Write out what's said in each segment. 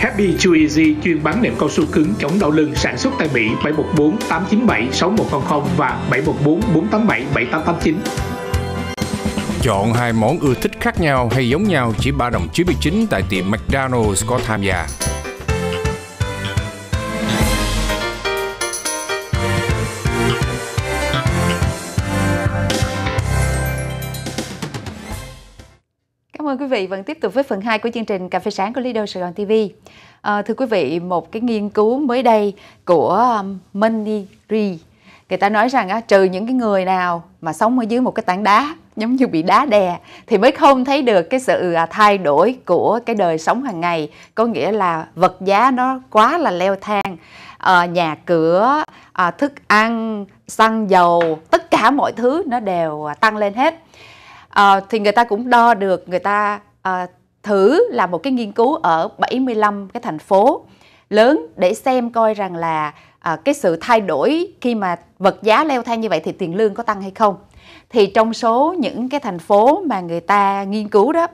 Happy Chew Easy chuyên bán nệm cao su cứng chống đau lưng sản xuất tại Mỹ 714 897 6100 và 714 487 7889. Chọn hai món ưa thích khác nhau hay giống nhau chỉ 3 đồng 99 tại tiệm McDonald's có tham gia. vị vẫn tiếp tục với phần 2 của chương trình Cà phê sáng của Lido Sài Gòn TV. À, ờ, thưa quý vị, một cái nghiên cứu mới đây của um, Maniri người ta nói rằng á, trừ những cái người nào mà sống ở dưới một cái tảng đá giống như bị đá đè thì mới không thấy được cái sự à, thay đổi của cái đời sống hàng ngày có nghĩa là vật giá nó quá là leo thang à, nhà cửa à, thức ăn xăng dầu tất cả mọi thứ nó đều à, tăng lên hết à, thì người ta cũng đo được người ta à, thử làm một cái nghiên cứu ở 75 cái thành phố lớn để xem coi rằng là à, cái sự thay đổi khi mà vật giá leo thang như vậy thì tiền lương có tăng hay không thì trong số những cái thành phố mà người ta nghiên cứu đó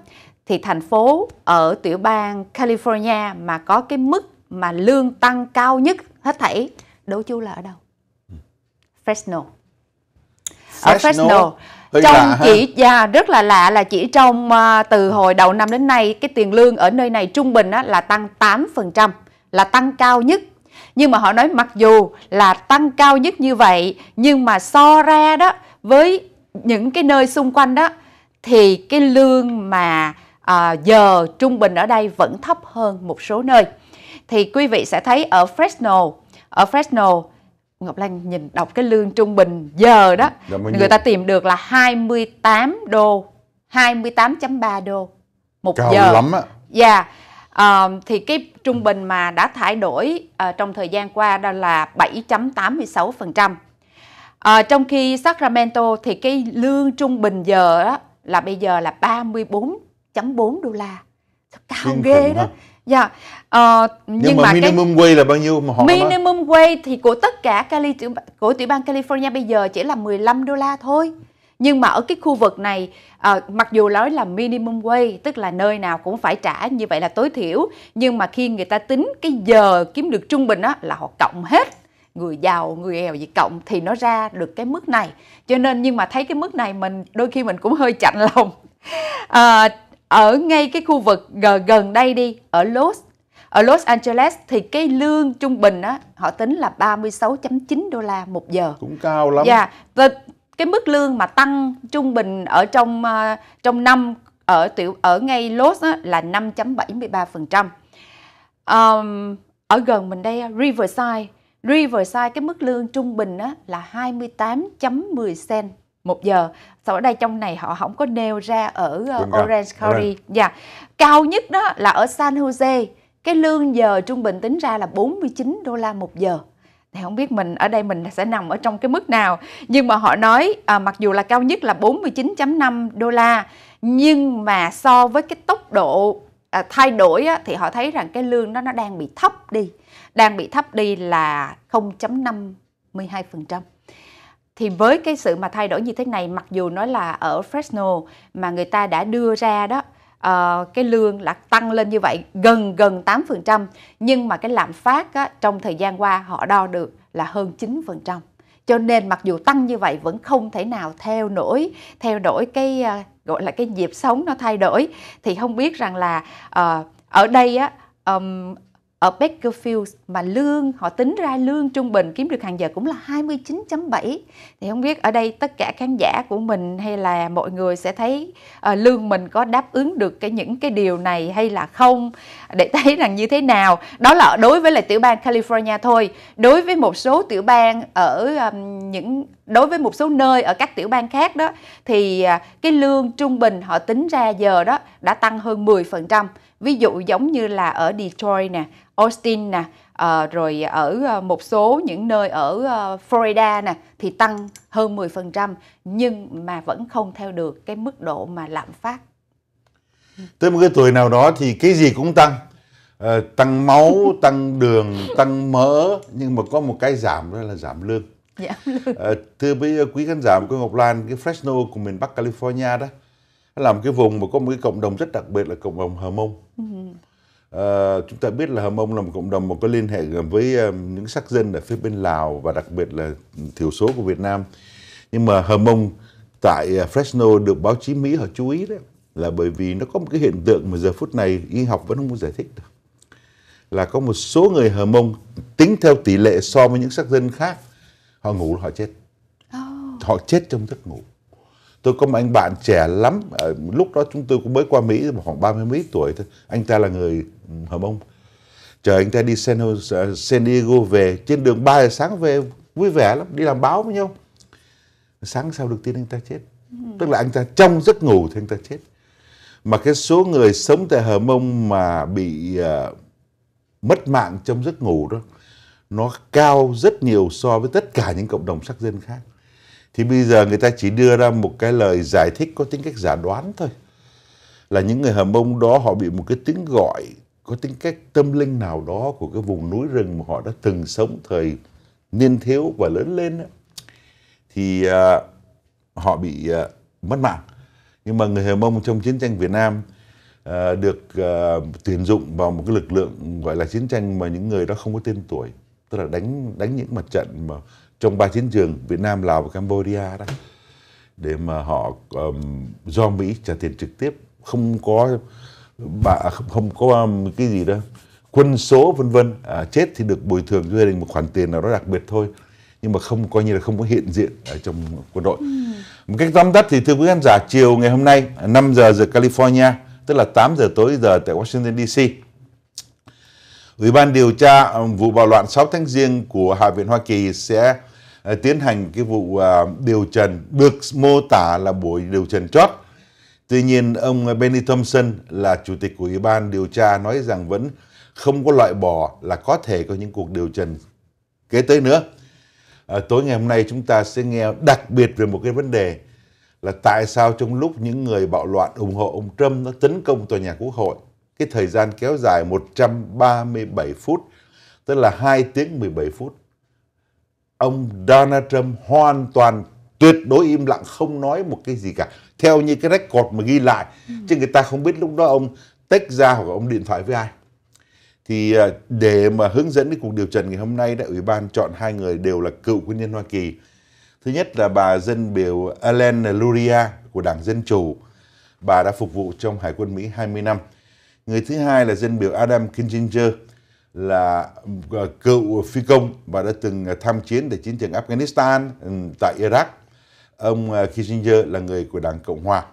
thì thành phố ở tiểu bang California mà có cái mức mà lương tăng cao nhất hết thảy đố chú là ở đâu ừ. Fresno ở Fresno trong lạ, chỉ dạ, yeah, rất là lạ là chỉ trong uh, từ hồi đầu năm đến nay cái tiền lương ở nơi này trung bình á, là tăng 8% là tăng cao nhất nhưng mà họ nói mặc dù là tăng cao nhất như vậy nhưng mà so ra đó với những cái nơi xung quanh đó thì cái lương mà à, giờ trung bình ở đây vẫn thấp hơn một số nơi. Thì quý vị sẽ thấy ở Fresno, ở Fresno Ngọc Lan nhìn đọc cái lương trung bình giờ đó dạ, người ta tìm được là 28 đô 28.3 đô một Cao giờ lắm á dạ yeah. Ờ, uh, thì cái trung bình mà đã thay đổi uh, trong thời gian qua đó là 7.86% uh, ờ, trong khi Sacramento thì cái lương trung bình giờ đó là bây giờ là 34.4 đô la cao Kinh ghê đó hả? Dạ. Yeah. Ờ, nhưng, nhưng mà, mà minimum cái, wage là bao nhiêu mà họ Minimum nói? wage thì của tất cả Cali của tiểu bang California bây giờ chỉ là 15 đô la thôi. Nhưng mà ở cái khu vực này à, mặc dù nói là minimum wage tức là nơi nào cũng phải trả như vậy là tối thiểu, nhưng mà khi người ta tính cái giờ kiếm được trung bình á là họ cộng hết người giàu người nghèo gì cộng thì nó ra được cái mức này cho nên nhưng mà thấy cái mức này mình đôi khi mình cũng hơi chạnh lòng à, ở ngay cái khu vực gần đây đi ở Los ở Los Angeles thì cái lương trung bình á họ tính là 36.9 đô la một giờ cũng cao lắm dạ yeah. cái mức lương mà tăng trung bình ở trong uh, trong năm ở tiểu ở ngay Los á, là 5.73% um, ở gần mình đây Riverside Riverside cái mức lương trung bình á, là 28.10 cent một giờ sau ở đây trong này họ không có nêu ra ở uh, Orange County dạ cao nhất đó là ở San Jose cái lương giờ trung bình tính ra là 49 đô la một giờ thì không biết mình ở đây mình sẽ nằm ở trong cái mức nào nhưng mà họ nói à, mặc dù là cao nhất là 49.5 đô la nhưng mà so với cái tốc độ à, thay đổi á, thì họ thấy rằng cái lương đó nó đang bị thấp đi đang bị thấp đi là 0.52% thì với cái sự mà thay đổi như thế này mặc dù nói là ở Fresno mà người ta đã đưa ra đó uh, cái lương là tăng lên như vậy gần gần 8% nhưng mà cái lạm phát á, trong thời gian qua họ đo được là hơn 9%. Cho nên mặc dù tăng như vậy vẫn không thể nào theo nổi theo đổi cái ờ, gọi là cái nhịp sống nó thay đổi thì không biết rằng là uh, ở đây á um, ở Bakerfield mà lương họ tính ra lương trung bình kiếm được hàng giờ cũng là 29.7 thì không biết ở đây tất cả khán giả của mình hay là mọi người sẽ thấy uh, lương mình có đáp ứng được cái những cái điều này hay là không để thấy rằng như thế nào đó là đối với lại tiểu bang California thôi đối với một số tiểu bang ở um, những đối với một số nơi ở các tiểu bang khác đó thì uh, cái lương trung bình họ tính ra giờ đó đã tăng hơn 10% ví dụ giống như là ở Detroit nè Austin nè à, rồi ở ờ, một số những nơi ở ờ, Florida nè thì tăng hơn 10% nhưng mà vẫn không theo được cái mức độ mà lạm phát tới một cái tuổi nào đó thì cái gì cũng tăng à, tăng máu tăng đường tăng mỡ nhưng mà có một cái giảm đó là giảm lương giảm lương à, thưa quý khán giả của Ngọc Lan cái Fresno của miền Bắc California đó là một cái vùng mà có một cái cộng đồng rất đặc biệt là cộng đồng hờ mông ừ. à, chúng ta biết là hờ mông là một cộng đồng mà có liên hệ với ờ, những sắc dân ở phía bên lào và đặc biệt là thiểu số của việt nam nhưng mà hờ mông tại ờ, fresno được báo chí mỹ họ chú ý đấy là bởi vì nó có một cái hiện tượng mà giờ phút này y học vẫn không có giải thích được là có một số người hờ mông tính theo tỷ lệ so với những sắc dân khác họ ngủ họ chết oh. họ chết trong giấc ngủ Tôi có một anh bạn trẻ lắm, lúc đó chúng tôi cũng mới qua Mỹ, khoảng ba mươi mấy tuổi thôi. Anh ta là người ừ, Hồng Mông Chờ anh ta đi San, Jose, ờ, San Diego về, trên đường 3 giờ sáng về, vui vẻ lắm, đi làm báo với nhau. Sáng sau được tin anh ta chết. Ừ. Tức là anh ta trong giấc ngủ thì anh ta chết. Mà cái số người sống tại Hờ Mông mà bị uh, mất mạng trong giấc ngủ đó, nó cao rất nhiều so với tất cả những cộng đồng sắc dân khác thì bây giờ người ta chỉ đưa ra một cái lời giải thích có tính cách giả đoán thôi là những người hầm mông đó họ bị một cái tiếng gọi có tính cách tâm linh nào đó của cái vùng núi rừng mà họ đã từng sống thời niên thiếu và lớn lên thì uh, họ bị uh, mất mạng nhưng mà người hờ mông trong chiến tranh việt nam uh, được uh, tuyển dụng vào một cái lực lượng gọi là chiến tranh mà những người đó không có tên tuổi tức là đánh đánh những mặt trận mà trong ba chiến trường Việt Nam, Lào và Campuchia đó để mà họ um, do Mỹ trả tiền trực tiếp không có bà không, không có um, cái gì đó quân số vân vân à, chết thì được bồi thường cho gia đình một khoản tiền nào đó đặc biệt thôi nhưng mà không coi như là không có hiện diện ở trong quân đội. Ừ. Một cách tóm tắt thì thưa quý khán giả chiều ngày hôm nay 5 giờ giờ California tức là 8 giờ tối giờ tại Washington DC Ủy ban điều tra um, vụ bạo loạn 6 tháng giêng của Hạ viện Hoa Kỳ sẽ ờ, tiến hành cái vụ ờ, điều trần được mô tả là buổi điều trần chót. Tuy nhiên, ông Benny Thompson là chủ tịch của Ủy ban điều tra nói rằng vẫn không có loại bỏ là có thể có những cuộc điều trần kế tới nữa. À, tối ngày hôm nay chúng ta sẽ nghe đặc biệt về một cái vấn đề là tại sao trong lúc những người bạo loạn ủng hộ ông Trump nó tấn công tòa nhà quốc hội cái thời gian kéo dài 137 phút, tức là 2 tiếng 17 phút. Ông Donald Trump hoàn toàn tuyệt đối im lặng không nói một cái gì cả theo như cái record mà ghi lại chứ người ta không biết lúc đó ông tách ra hoặc ông điện thoại với ai thì à, để mà hướng dẫn cái cuộc điều trần ngày hôm nay đại ủy ban chọn hai người đều là cựu quân nhân Hoa Kỳ thứ nhất là bà dân biểu Ellen Luria của đảng Dân Chủ bà đã phục vụ trong Hải quân Mỹ 20 năm Người thứ hai là dân biểu Adam Kinzinger là ờ, cựu phi công và đã từng ờ, tham chiến tại chiến trường Afghanistan ừ, tại Iraq. Ông ờ, Kinzinger là người của Đảng Cộng Hòa.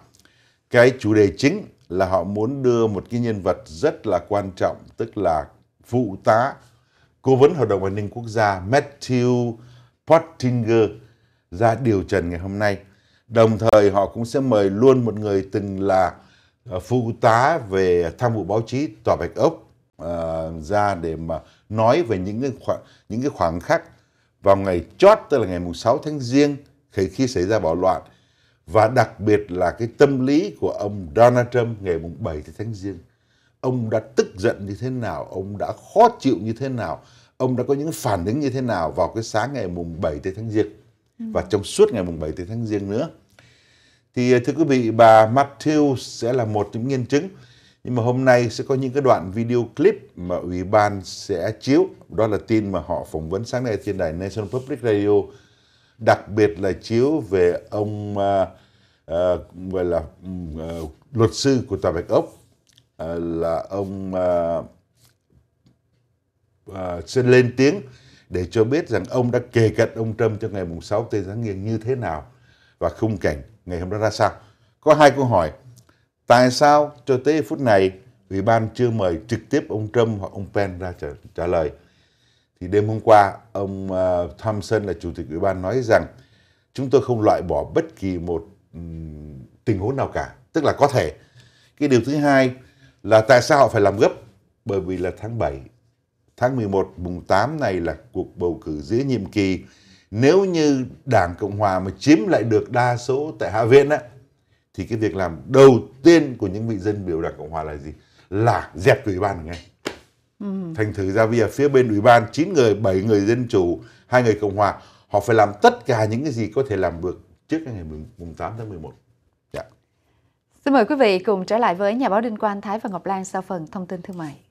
Cái chủ đề chính là họ muốn đưa một cái nhân vật rất là quan trọng tức là phụ tá cố vấn Hội đồng An ninh Quốc gia Matthew Pottinger ra điều trần ngày hôm nay. Đồng thời họ cũng sẽ mời luôn một người từng là Ờ, phụ tá về tham vụ báo chí tòa bạch ốc uh, ra để mà nói về những cái khoảng những cái khoảng khắc vào ngày chót tức là ngày mùng 6 tháng giêng khi, khi xảy ra bạo loạn và đặc biệt là cái tâm lý của ông Donald Trump ngày mùng 7 tháng giêng ông đã tức giận như thế nào ông đã khó chịu như thế nào ông đã có những phản ứng như thế nào vào cái sáng ngày mùng 7 tháng giêng ừ. và trong suốt ngày mùng 7 tháng giêng nữa thì ờ, thưa quý vị, bà Matthew sẽ là một trong nhân chứng. Nhưng mà hôm nay sẽ có những cái đoạn video clip mà Ủy ban sẽ chiếu. Đó là tin mà họ phỏng vấn sáng nay trên đài National Public Radio. Đặc biệt là chiếu về ông uh, uh, gọi là uh, luật sư của Tòa Bạch Ốc uh, là ông uh, uh, sẽ lên tiếng để cho biết rằng ông đã kề cận ông Trump cho ngày 6 tây tháng nghiêng như thế nào và khung cảnh ngày hôm đó ra sao. Có hai câu hỏi. Tại sao cho tới phút này Ủy ban chưa mời trực tiếp ông Trump hoặc ông Pence ra trả, trả lời? Thì đêm hôm qua, ông uh, Thompson là chủ tịch Ủy ban nói rằng chúng tôi không loại bỏ bất kỳ một um, tình huống nào cả. Tức là có thể. Cái điều thứ hai là tại sao họ phải làm gấp? Bởi vì là tháng 7, tháng 11, mùng 8 này là cuộc bầu cử giữa nhiệm kỳ nếu như Đảng Cộng Hòa mà chiếm lại được đa số tại Hạ Viện á, thì cái việc làm đầu tiên của những vị dân biểu Đảng Cộng Hòa là gì? Là dẹp ủy ban ngay. Ừ. Thành thử ra bây giờ phía bên ủy ban 9 người, 7 người dân chủ, hai người Cộng Hòa, họ phải làm tất cả những cái gì có thể làm được trước ngày mùng 8 tháng 11. Dạ. Xin mời quý vị cùng trở lại với nhà báo Đinh Quang Thái và Ngọc Lan sau phần thông tin thương mại.